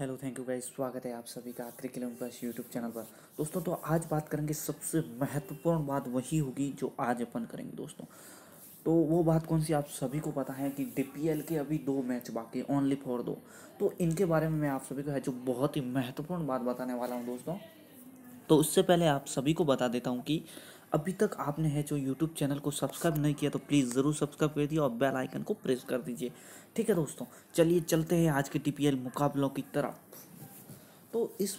hello thank you guys स्वागत है आप सभी का आखिरी किलोम प्लस यूट्यूब चैनल पर दोस्तों तो आज बात करेंगे सबसे महत्वपूर्ण बात वही होगी जो आज अपन करेंगे दोस्तों तो वो बात कौन सी आप सभी को पता है कि डी के अभी दो मैच बाकी ओनली फॉर दो तो इनके बारे में मैं आप सभी को है जो बहुत ही महत्वपूर्ण बात बताने वाला हूँ दोस्तों तो उससे पहले आप सभी को बता देता हूँ कि अभी तक आपने है जो यूट्यूब चैनल को सब्सक्राइब नहीं किया तो प्लीज़ ज़रूर सब्सक्राइब कर दिए और बेल आइकन को प्रेस कर दीजिए ठीक है दोस्तों चलिए चलते हैं आज के टी मुकाबलों की तरफ तो इस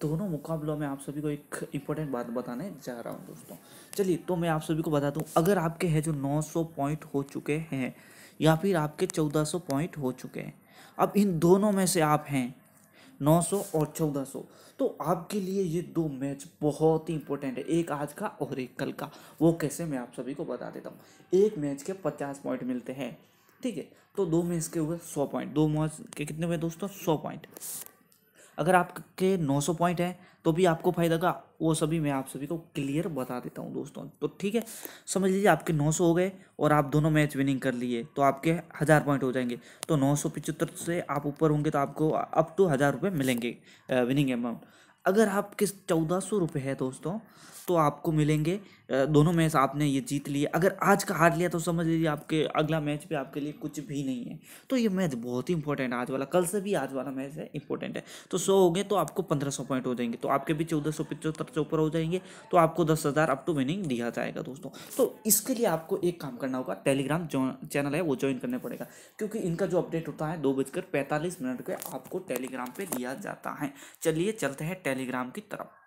दोनों मुकाबलों में आप सभी को एक इम्पोर्टेंट बात बताने जा रहा हूँ दोस्तों चलिए तो मैं आप सभी को बता दूँ अगर आपके है जो नौ पॉइंट हो चुके हैं या फिर आपके चौदह पॉइंट हो चुके हैं अब इन दोनों में से आप हैं नौ सौ और चौदह सौ तो आपके लिए ये दो मैच बहुत ही इंपॉर्टेंट है एक आज का और एक कल का वो कैसे मैं आप सभी को बता देता हूँ एक मैच के पचास पॉइंट मिलते हैं ठीक है तो दो मैच के हुए सौ पॉइंट दो मैच के कितने हुए दोस्तों सौ पॉइंट अगर आपके 900 पॉइंट हैं तो भी आपको फ़ायदा का वो सभी मैं आप सभी को क्लियर बता देता हूँ दोस्तों तो ठीक है समझ लीजिए आपके 900 हो गए और आप दोनों मैच विनिंग कर लिए तो आपके हज़ार पॉइंट हो जाएंगे तो नौ से आप ऊपर होंगे तो आपको अप टू हज़ार रुपये मिलेंगे विनिंग अमाउंट अगर आपके चौदह सौ रुपये है दोस्तों तो आपको मिलेंगे दोनों मैच आपने ये जीत लिए अगर आज का हार लिया तो समझ लीजिए आपके अगला मैच भी आपके लिए कुछ भी नहीं है तो ये मैच बहुत ही इंपॉर्टेंट है आज वाला कल से भी आज वाला मैच है इंपॉर्टेंट है तो सौ हो गए तो आपको पंद्रह सौ पॉइंट हो जाएंगे तो आपके भी चौदह सौ पिचहत्तर से ऊपर हो जाएंगे तो आपको दस हज़ार अप टू विनिंग दिया जाएगा दोस्तों तो इसके लिए आपको एक काम करना होगा टेलीग्राम चैनल है वो ज्वाइन करना पड़ेगा क्योंकि इनका जो अपडेट होता है दो बजकर पैंतालीस मिनट के आपको टेलीग्राम पर दिया जाता है चलिए चलते हैं टेलीग्राम की तरफ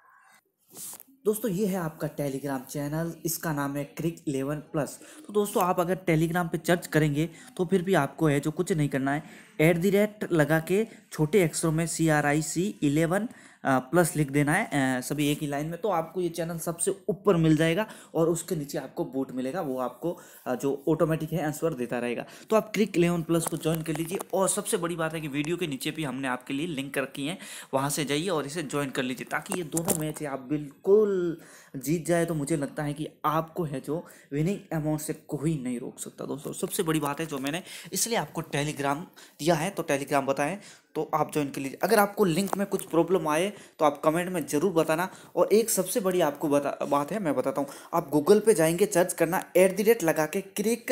दोस्तों ये है आपका टेलीग्राम चैनल इसका नाम है क्रिक इलेवन प्लस तो दोस्तों आप अगर टेलीग्राम पे सर्च करेंगे तो फिर भी आपको है जो कुछ नहीं करना है एट दी रेट लगा के छोटे अक्षरों में C R I C eleven plus लिख देना है सभी एक ही लाइन में तो आपको ये चैनल सबसे ऊपर मिल जाएगा और उसके नीचे आपको बूट मिलेगा वो आपको जो ऑटोमेटिक है आंसर देता रहेगा तो आप क्लिक लेवन प्लस को ज्वाइन कर लीजिए और सबसे बड़ी बात है कि वीडियो के नीचे भी हमने आपके लिए लिंक रखी है वहाँ से जाइए और इसे ज्वाइन कर लीजिए ताकि ये दोनों मैच आप बिल्कुल जीत जाए तो मुझे लगता है कि आपको है जो विनिंग अमाउंट से कोई नहीं रोक सकता दोस्तों सबसे बड़ी बात है जो मैंने इसलिए आपको टेलीग्राम दिया है तो टेलीग्राम बताएं तो आप ज्वाइन कर लीजिए अगर आपको लिंक में कुछ प्रॉब्लम आए तो आप कमेंट में ज़रूर बताना और एक सबसे बड़ी आपको बता बात है मैं बताता हूँ आप गूगल पे जाएंगे सर्च करना एट दी रेट लगा के क्रिक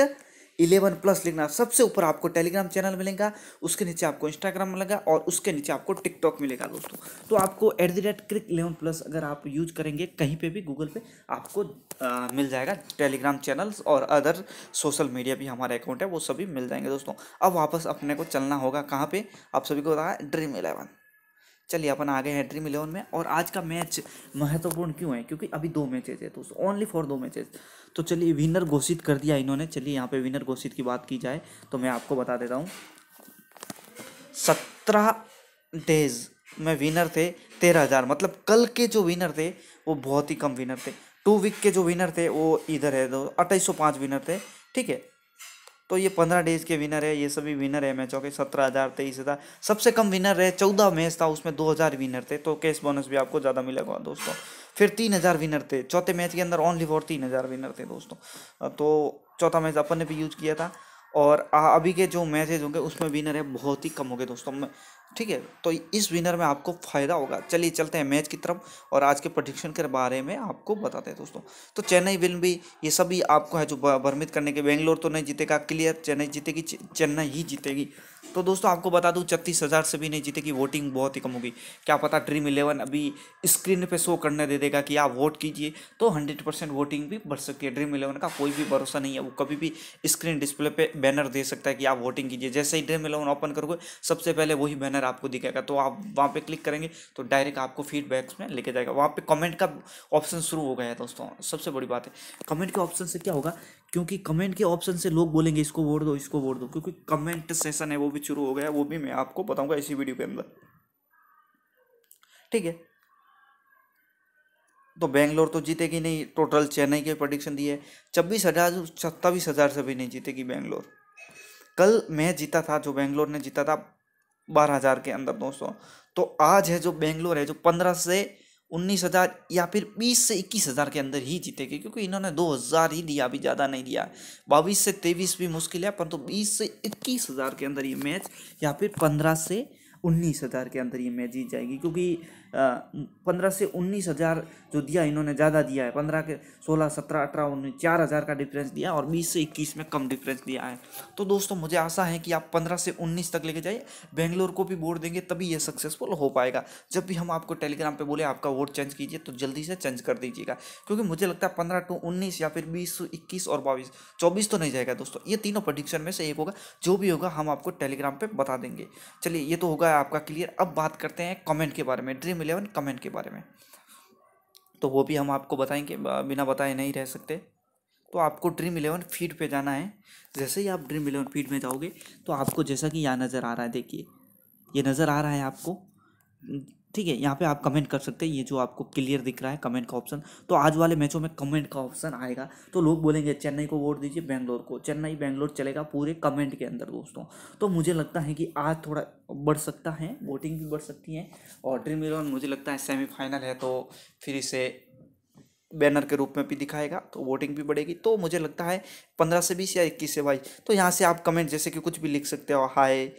इलेवन प्लस लिखना सबसे ऊपर आपको टेलीग्राम चैनल मिलेगा उसके नीचे आपको इंस्टाग्राम मिलेगा और उसके नीचे आपको टिकटॉक मिलेगा दोस्तों तो आपको at the rate cric eleven plus अगर आप यूज करेंगे कहीं पे भी गूगल पे आपको आ, मिल जाएगा टेलीग्राम चैनल्स और अदर सोशल मीडिया भी हमारा अकाउंट है वो सभी मिल जाएंगे दोस्तों अब वापस अपने को चलना होगा कहाँ पर आप सभी को बताया ड्रीम इलेवन चलिए अपन आ गए हैं ड्रीम इलेवन में और आज का मैच महत्वपूर्ण क्यों है क्योंकि अभी दो मैचेज है तो ओनली फॉर दो मैचेज तो चलिए विनर घोषित कर दिया इन्होंने चलिए यहाँ पे विनर घोषित की बात की जाए तो मैं आपको बता देता हूँ सत्रह डेज में विनर थे तेरह हज़ार मतलब कल के जो विनर थे वो बहुत ही कम विनर थे टू वीक के जो विनर थे वो इधर है दो तो अट्ठाईस सौ पाँच विनर थे ठीक है तो ये पंद्रह डेज के विनर है ये सभी विनर है मैचों के सत्रह हज़ार तेईस हज़ार सबसे कम विनर है चौदह मैच था उसमें दो हज़ार विनर थे तो कैश बोनस भी आपको ज़्यादा मिलेगा दोस्तों फिर तीन हज़ार विनर थे चौथे मैच के अंदर ओनली फॉर तीन हज़ार विनर थे दोस्तों तो चौथा मैच अपन ने भी यूज किया था और अभी के जो मैचेज होंगे उसमें विनर है बहुत ही कम हो गए दोस्तों ठीक है तो इस विनर में आपको फ़ायदा होगा चलिए चलते हैं मैच की तरफ और आज के प्रोडिक्शन के बारे में आपको बताते हैं दोस्तों तो चेन्नई विल भी ये सभी आपको है जो भ्रमित करने के बेंगलोर तो नहीं जीतेगा क्लियर चेन्नई जीतेगी चेन्नई ही जीतेगी तो दोस्तों आपको बता दूं छत्तीस हज़ार से भी नहीं जीतेगी वोटिंग बहुत ही कम होगी क्या पता ड्रीम इलेवन अभी स्क्रीन पे शो करने दे देगा कि आप वोट कीजिए तो हंड्रेड परसेंट वोटिंग भी बढ़ सकती है ड्रीम इलेवन का कोई भी भरोसा नहीं है वो कभी भी स्क्रीन डिस्प्ले पे बैनर दे सकता है कि आप वोटिंग कीजिए जैसे ही ड्रीम इलेवन ओपन करोगे सबसे पहले वही बैनर बैनर आपको दिखेगा तो आप वहाँ पे क्लिक करेंगे तो डायरेक्ट आपको फीडबैक्स में लेके जाएगा वहाँ पे कमेंट का ऑप्शन शुरू हो गया है दोस्तों सबसे बड़ी बात है कमेंट के ऑप्शन से क्या होगा क्योंकि कमेंट के ऑप्शन से लोग बोलेंगे इसको वोट दो इसको वोट दो क्योंकि कमेंट सेशन है वो भी शुरू हो गया है वो भी मैं आपको बताऊँगा इसी वीडियो के अंदर ठीक है तो बेंगलोर तो जीतेगी नहीं टोटल चेन्नई के प्रोडिक्शन दिए छब्बीस हज़ार सत्ताईस हज़ार से भी नहीं जीतेगी बेंगलोर कल मैं जीता था जो बेंगलोर ने जीता था बारह हज़ार के अंदर दोस्तों तो आज है जो बेंगलोर है जो पंद्रह से उन्नीस हज़ार या फिर बीस से इक्कीस हज़ार के अंदर ही जीतेगी क्योंकि इन्होंने दो हज़ार ही दिया अभी ज़्यादा नहीं दिया बाईस से तेईस भी मुश्किल है परंतु तो बीस से इक्कीस हज़ार के अंदर ये मैच या फिर पंद्रह से उन्नीस हज़ार के अंदर ये मैच जीत जाएगी क्योंकि पंद्रह से उन्नीस हज़ार जो दिया इन्होंने ज़्यादा दिया है पंद्रह के सोलह सत्रह अठारह उन्नीस चार हज़ार का डिफरेंस दिया और बीस से इक्कीस में कम डिफरेंस दिया है तो दोस्तों मुझे आशा है कि आप पंद्रह से उन्नीस तक लेके जाइए बेंगलोर को भी वोट देंगे तभी ये सक्सेसफुल हो पाएगा जब भी हम आपको टेलीग्राम पर बोले आपका वोट चेंज कीजिए तो जल्दी से चेंज कर दीजिएगा क्योंकि मुझे लगता है पंद्रह टू उन्नीस या फिर बीस टू इक्कीस और बाईस चौबीस तो नहीं जाएगा दोस्तों ये तीनों प्रडिक्शन में से एक होगा जो भी होगा हम आपको टेलीग्राम पर बता देंगे चलिए ये तो होगा है आपका क्लियर अब बात करते हैं कमेंट के बारे में ड्रीम इलेवन कमेंट के बारे में तो वो भी हम आपको बताएंगे बिना बताए नहीं रह सकते तो आपको ड्रीम इलेवन फीड पे जाना है जैसे ही आप ड्रीम इलेवन फीड में जाओगे तो आपको जैसा कि यहाँ नज़र आ रहा है देखिए ये नज़र आ रहा है आपको ठीक है यहाँ पे आप कमेंट कर सकते हैं ये जो आपको क्लियर दिख रहा है कमेंट का ऑप्शन तो आज वाले मैचों में कमेंट का ऑप्शन आएगा तो लोग बोलेंगे चेन्नई को वोट दीजिए बैंगलोर को चेन्नई बैंगलोर चलेगा पूरे कमेंट के अंदर दोस्तों तो मुझे लगता है कि आज थोड़ा बढ़ सकता है वोटिंग भी बढ़ सकती है और ड्रीम इलेवन मुझे लगता है सेमीफाइनल है तो फिर इसे बैनर के रूप में भी दिखाएगा तो वोटिंग भी बढ़ेगी तो मुझे लगता है पंद्रह से बीस या इक्कीस से बाईस तो यहाँ से आप कमेंट जैसे कि कुछ भी लिख सकते हो हाय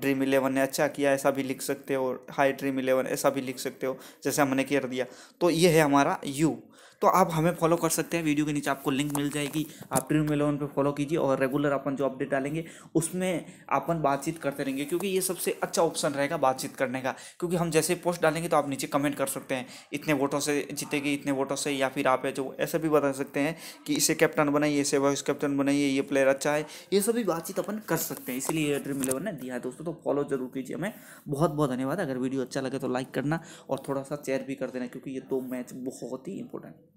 ड्रीम इलेवन ने अच्छा किया ऐसा भी लिख सकते हो हाई ड्रीम इलेवन ऐसा भी लिख सकते हो जैसे हमने कर दिया तो ये है हमारा यू तो आप हमें फॉलो कर सकते हैं वीडियो के नीचे आपको लिंक मिल जाएगी आप ड्रीम इलेवन पर फॉलो कीजिए और रेगुलर अपन जो अपडेट डालेंगे उसमें अपन बातचीत करते रहेंगे क्योंकि ये सबसे अच्छा ऑप्शन रहेगा बातचीत करने का क्योंकि हम जैसे पोस्ट डालेंगे तो आप नीचे कमेंट कर सकते हैं इतने वोटों से जीतेगी इतने वोटों से या फिर आप जो ऐसा भी बता सकते हैं कि इसे कैप्टन बनाइए इसे वाइस कैप्टन बनाइए ये प्लेयर अच्छा है ये सभी बातचीत अपन कर सकते हैं इसीलिए ड्रीम इलेवन ने दिया है दोस्तों तो फॉलो जरूर कीजिए हमें बहुत बहुत धन्यवाद अगर वीडियो अच्छा लगे तो लाइक करना और थोड़ा सा शेयर भी कर देना क्योंकि ये दो मैच बहुत ही इंपॉर्टेंट